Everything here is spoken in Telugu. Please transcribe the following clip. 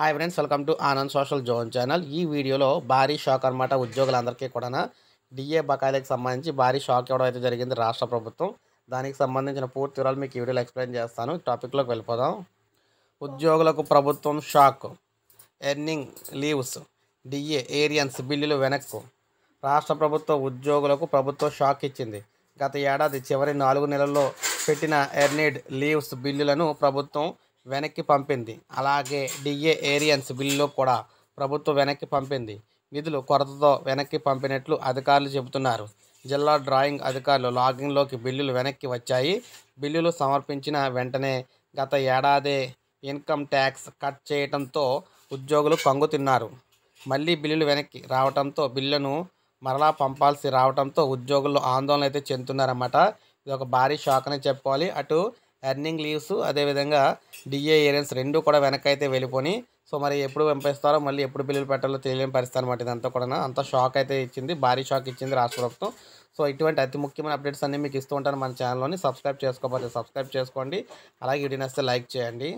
hi friends welcome to Anand social zone channel ఈ వీడియోలో భారీ షాక్ అనమాట ఉద్యోగులందరికీ కూడా డిఏ బకాయిలకు సంబంధించి భారీ షాక్ ఇవ్వడం అయితే జరిగింది రాష్ట్ర ప్రభుత్వం దానికి సంబంధించిన పూర్తి వివరాలు మీకు ఈ వీడియోలో ఎక్స్ప్లెయిన్ చేస్తాను టాపిక్లోకి వెళ్ళిపోదాం ఉద్యోగులకు ప్రభుత్వం shock earning leaves DA arrears బిల్లులు వెనక్కు రాష్ట్ర ప్రభుత్వ ఉద్యోగులకు ప్రభుత్వం షాక్ ఇచ్చింది గత ఏడాది చివరి నాలుగు నెలల్లో పెట్టిన ఎర్నిడ్ లీవ్స్ బిల్లులను ప్రభుత్వం వెనక్కి పంపింది అలాగే డిఏ ఏరియన్స్ బిల్లు కూడా ప్రభుత్వం వెనక్కి పంపింది నిధులు కొరతతో వెనక్కి పంపినట్లు అధికారులు చెబుతున్నారు జిల్లా డ్రాయింగ్ అధికారులు లాగింగ్లోకి బిల్లులు వెనక్కి వచ్చాయి బిల్లులు సమర్పించిన వెంటనే గత ఏడాది ఇన్కమ్ ట్యాక్స్ కట్ చేయడంతో ఉద్యోగులు కంగుతిన్నారు మళ్ళీ బిల్లులు వెనక్కి రావడంతో బిల్లును మరలా పంపాల్సి రావడంతో ఉద్యోగులు ఆందోళన అయితే చెందుతున్నారన్నమాట ఇది ఒక భారీ షాక్ అని చెప్పుకోవాలి అటు ఎర్నింగ్ లీవ్స్ అదేవిధంగా డిఏ ఏరియన్స్ రెండు కూడా అయితే వెళ్ళిపోయి సో మరి ఎప్పుడు పంపిస్తారో మళ్ళీ ఎప్పుడు బిల్లులు పెట్టాలో తెలియని పరిస్థితి అనమాట ఇదంతా కూడా అంత షాక్ అయితే ఇచ్చింది భారీ షాక్ ఇచ్చింది రాష్ట్ర ప్రభుత్వం సో ఇటువంటి అతి ముఖ్యమైన అప్డేట్స్ అన్నీ మీకు ఇస్తూ ఉంటాను మన ఛానల్లోని సబ్స్క్రైబ్ చేసుకోకపోతే సబ్స్క్రైబ్ చేసుకోండి అలాగే వీడియో నస్తే లైక్ చేయండి